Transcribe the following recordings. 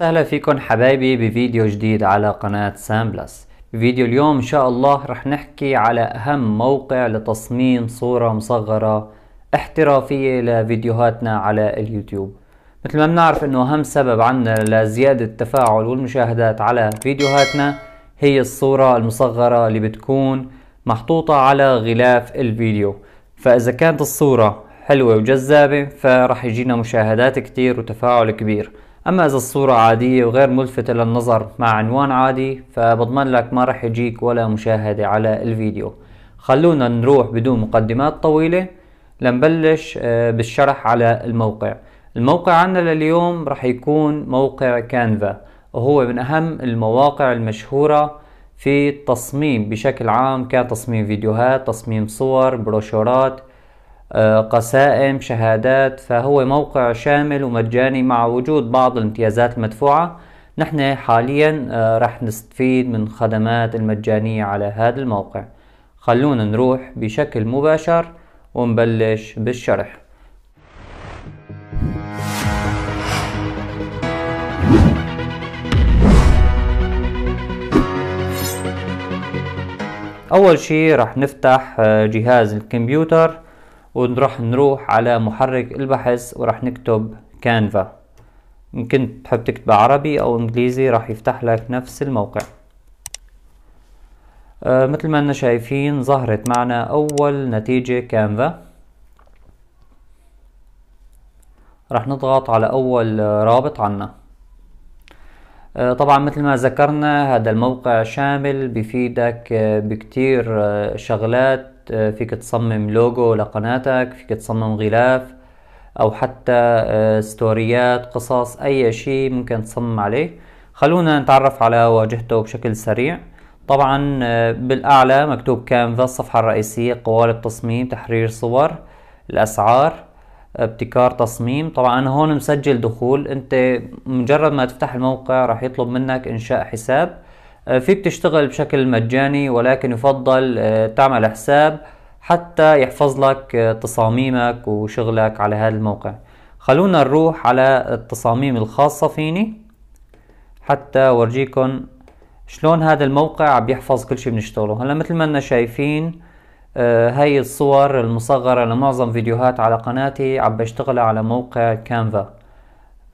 اهلا فيكم حبايبي بفيديو جديد على قناة سام بلس بفيديو اليوم ان شاء الله رح نحكي على اهم موقع لتصميم صورة مصغرة احترافية لفيديوهاتنا على اليوتيوب مثل ما بنعرف انه اهم سبب عندنا لزيادة التفاعل والمشاهدات على فيديوهاتنا هي الصورة المصغرة اللي بتكون محطوطة على غلاف الفيديو فاذا كانت الصورة حلوة وجذابة فرح يجينا مشاهدات كتير وتفاعل كبير أما إذا الصورة عادية وغير ملفتة للنظر مع عنوان عادي فبضمن لك ما رح يجيك ولا مشاهدة على الفيديو خلونا نروح بدون مقدمات طويلة لنبلش آه، بالشرح على الموقع الموقع عنا لليوم رح يكون موقع كانفا وهو من أهم المواقع المشهورة في التصميم بشكل عام كتصميم فيديوهات تصميم صور بروشورات آه، قسائم شهادات فهو موقع شامل ومجاني مع وجود بعض الامتيازات المدفوعة نحن حاليا آه، رح نستفيد من خدمات المجانية على هذا الموقع خلونا نروح بشكل مباشر ونبلش بالشرح أول شي رح نفتح آه، جهاز الكمبيوتر ونروح نروح على محرك البحث وراح نكتب كانفا إن كنت تحب تكتب عربي أو إنجليزي راح يفتح لك نفس الموقع آه مثل ما أنا شايفين ظهرت معنا أول نتيجة كانفا راح نضغط على أول رابط عنا آه، طبعا مثل ما ذكرنا هذا الموقع شامل بفيدك آه، بكتير آه، شغلات فيك تصمم لوجو لقناتك فيك تصمم غلاف او حتى آه، ستوريات قصص اي شيء ممكن تصمم عليه خلونا نتعرف على واجهته بشكل سريع طبعا آه، بالاعلى مكتوب كانفا الصفحه الرئيسيه قوالب تصميم تحرير صور الاسعار ابتكار تصميم طبعا انا هون مسجل دخول انت مجرد ما تفتح الموقع راح يطلب منك انشاء حساب آه، في بتشتغل بشكل مجاني ولكن يفضل آه، تعمل حساب حتى يحفظ لك آه، تصاميمك وشغلك على هذا الموقع خلونا نروح على التصاميم الخاصة فيني حتى ورجيكم شلون هذا الموقع بيحفظ كل شيء بنشتغله هلا مثل ما انا شايفين هاي الصور المصغرة لمعظم فيديوهات على قناتي عم بشتغلها على موقع كانفا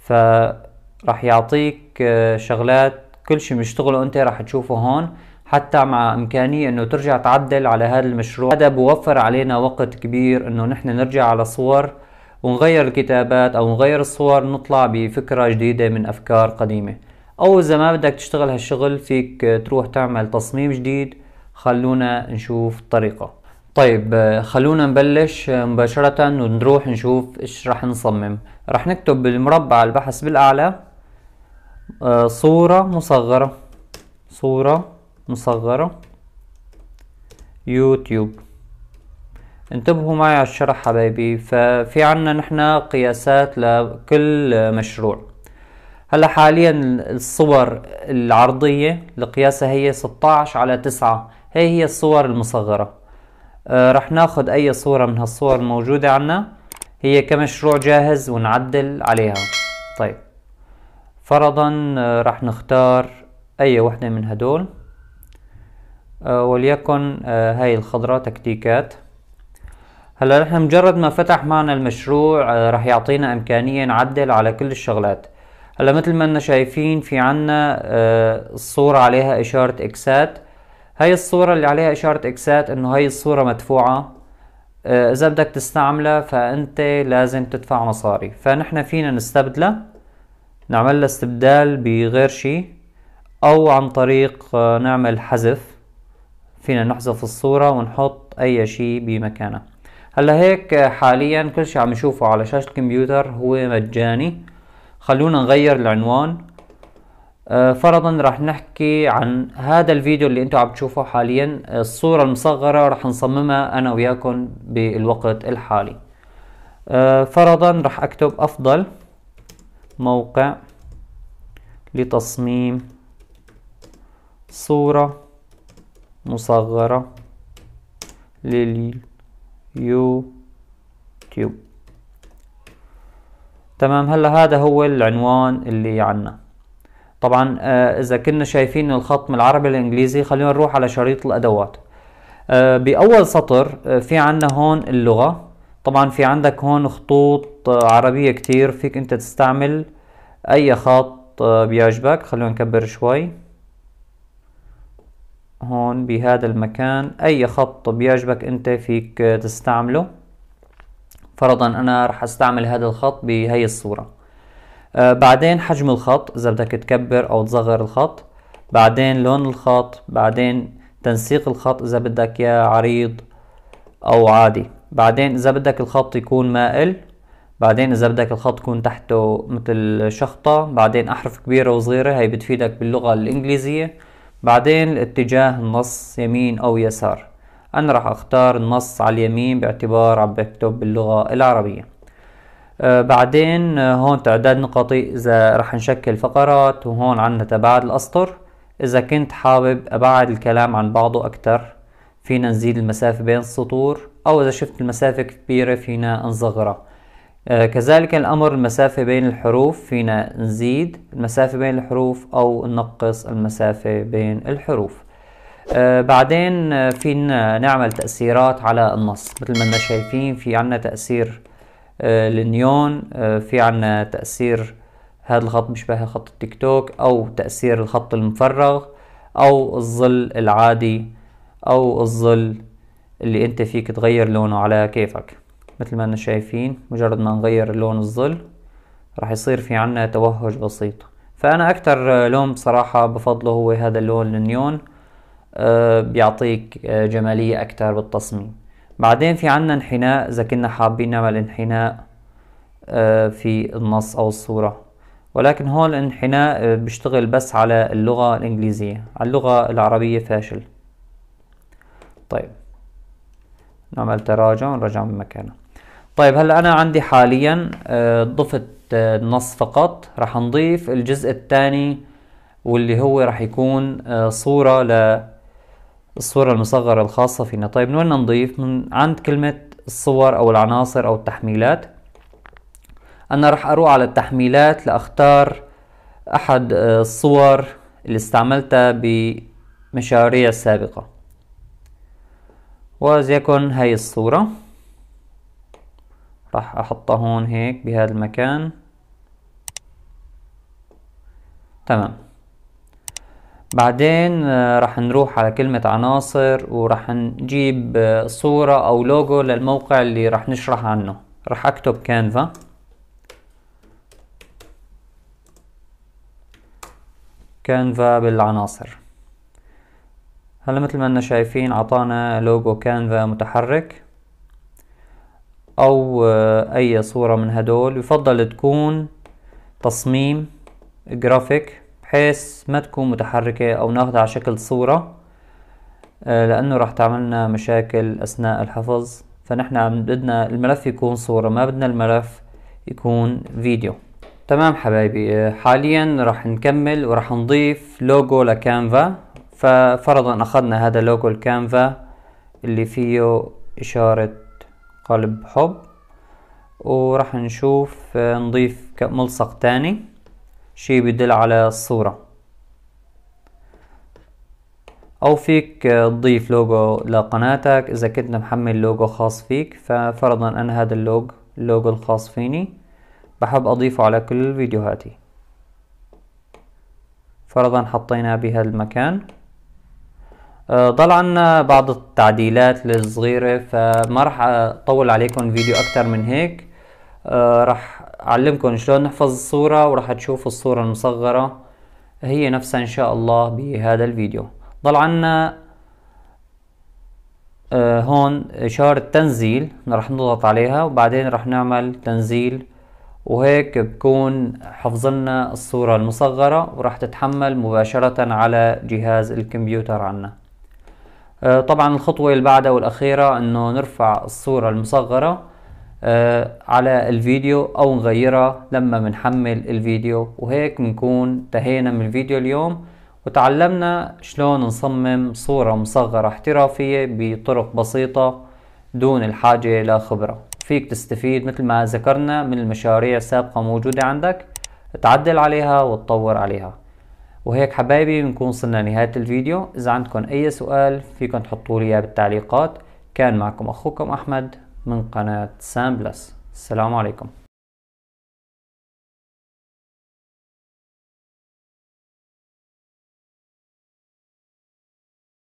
فرح يعطيك شغلات كل شيء مشتغله انت راح تشوفه هون حتى مع امكانية انه ترجع تعدل على هذا المشروع هذا بوفر علينا وقت كبير انه نحن نرجع على صور ونغير الكتابات او نغير الصور نطلع بفكرة جديدة من افكار قديمة او اذا ما بدك تشتغل هالشغل فيك تروح تعمل تصميم جديد خلونا نشوف الطريقة طيب خلونا نبلش مباشرة ونروح نشوف ايش رح نصمم رح نكتب بالمربع البحث بالاعلى آه، صورة مصغرة صورة مصغرة يوتيوب انتبهوا معي على الشرح حبايبي ففي عنا نحن قياسات لكل مشروع هلا حاليا الصور العرضية لقياسها هي 16 على 9 هي هي الصور المصغرة آه رح ناخد اي صورة من هالصور الموجودة عنا هي كمشروع جاهز ونعدل عليها طيب فرضا آه، راح نختار اي وحدة من هدول آه، وليكن آه، هاي الخضرة تكتيكات هلا نحن مجرد ما فتح معنا المشروع راح يعطينا امكانية نعدل على كل الشغلات هلا مثل ما انا شايفين في عنا الصورة عليها اشارة اكسات هاي الصورة اللي عليها اشارة اكسات انه هاي الصورة مدفوعة اذا بدك تستعملها فانت لازم تدفع مصاري فنحن فينا نستبدلها نعمل له استبدال بغير شيء او عن طريق آه، نعمل حذف فينا نحذف الصورة ونحط اي شيء بمكانه هلا هيك آه، حاليا كل شيء عم نشوفه على شاشة الكمبيوتر هو مجاني خلونا نغير العنوان آه، فرضا راح نحكي عن هذا الفيديو اللي انتم عم تشوفوه حاليا الصورة المصغرة راح نصممها انا وياكم بالوقت الحالي فرضا راح اكتب افضل موقع لتصميم صورة مصغرة لليوتيوب تمام هلا هذا هو العنوان اللي عنا طبعا آه، اذا كنا شايفين الخط من العربي الانجليزي خلينا نروح على شريط الادوات آه، باول سطر آه، في عنا هون اللغة طبعا في عندك هون خطوط عربية كتير فيك انت تستعمل اي خط بيعجبك خلونا نكبر شوي هون بهذا المكان اي خط بيعجبك انت فيك تستعمله فرضا انا رح استعمل هذا الخط بهي الصورة آه بعدين حجم الخط اذا بدك تكبر او تصغر الخط بعدين لون الخط بعدين تنسيق الخط اذا بدك يا عريض او عادي بعدين اذا بدك الخط يكون مائل بعدين اذا بدك الخط يكون تحته مثل شخطة بعدين احرف كبيرة وصغيرة هي بتفيدك باللغة الانجليزية بعدين اتجاه النص يمين او يسار انا راح اختار النص على اليمين باعتبار عم بكتب باللغة العربية أه، بعدين هون تعداد نقطي اذا راح نشكل فقرات وهون عنا تباعد الاسطر اذا كنت حابب ابعد الكلام عن بعضه اكتر فينا نزيد المسافة بين السطور أو إذا شفت المسافة كبيرة فينا نصغرها آه كذلك الأمر المسافة بين الحروف فينا نزيد المسافة بين الحروف أو ننقص المسافة بين الحروف آه بعدين آه، فينا نعمل تأثيرات على النص مثل ما شايفين في عنا تأثير آه لنيون آه، في عنا تأثير هذا الخط بيشبه خط التيك توك أو تأثير الخط المفرغ أو الظل العادي أو الظل اللي انت فيك تغير لونه على كيفك مثل ما انا شايفين مجرد ما نغير لون الظل راح يصير في عنا توهج بسيط فانا اكتر لون بصراحة بفضله هو هذا اللون النيون آه، بيعطيك آه، جمالية اكتر بالتصميم بعدين في عنا انحناء اذا كنا حابين نعمل انحناء آه، في النص او الصورة ولكن هون الانحناء بيشتغل بس على اللغة الانجليزية على اللغة العربية فاشل طيب نعمل تراجع ونرجع من مكانه طيب هلا انا عندي حاليا آه، ضفت آه، نص فقط رح نضيف الجزء الثاني واللي هو رح يكون آه، صورة للصورة المصغرة الخاصة فينا طيب من وين نضيف من عند كلمة الصور او العناصر او التحميلات انا رح اروح على التحميلات لاختار احد الصور اللي استعملتها بمشاريع سابقة وزيكون هاي الصورة راح أحطها هون هيك بهذا المكان تمام بعدين آه، راح نروح على كلمة عناصر وراح نجيب آه، صورة أو لوجو للموقع اللي راح نشرح عنه راح أكتب كانفا كانفا بالعناصر هلا مثل ما انا شايفين عطانا لوجو كانفا متحرك او اي صورة من هدول يفضل تكون تصميم جرافيك بحيث ما تكون متحركة او ناخدها على شكل صورة آه، لانه راح تعملنا مشاكل اثناء الحفظ فنحن بدنا الملف يكون صورة ما بدنا الملف يكون فيديو تمام حبايبي آه، حاليا راح نكمل وراح نضيف لوجو لكانفا ففرضا أخذنا هذا لوجو الكانفا اللي فيه إشارة قلب حب وراح نشوف آه، نضيف ملصق تاني شي بيدل على الصورة أو فيك آه، تضيف لوجو لقناتك إذا كنت محمل لوجو خاص فيك ففرضا أنا هذا اللوجو اللوجو الخاص فيني بحب أضيفه على كل فيديوهاتي فرضا حطيناه بهذا المكان ضل آه، عنا آه، بعض التعديلات الصغيرة فما رح اطول عليكم فيديو اكتر من هيك آه، رح اعلمكم شلون نحفظ الصورة ورح تشوفوا الصورة المصغرة هي نفسها ان شاء الله بهذا الفيديو ضل عنا هون اشارة تنزيل رح نضغط عليها وبعدين رح نعمل تنزيل وهيك بكون حفظلنا الصورة المصغرة ورح تتحمل مباشرة على جهاز الكمبيوتر عنا آه، طبعا الخطوة اللي بعدها والأخيرة أنه نرفع الصورة المصغرة آه، على الفيديو أو نغيرها لما بنحمل الفيديو وهيك بنكون انتهينا من الفيديو اليوم وتعلمنا شلون نصمم صورة مصغرة احترافية بطرق بسيطة دون الحاجة لخبرة فيك تستفيد مثل ما ذكرنا من المشاريع السابقة موجودة عندك تعدل عليها وتطور عليها وهيك حبايبي بنكون وصلنا لنهاية الفيديو إذا عندكم أي سؤال فيكم تحطوا لي إياه بالتعليقات كان معكم أخوكم أحمد من قناة سام بلس السلام عليكم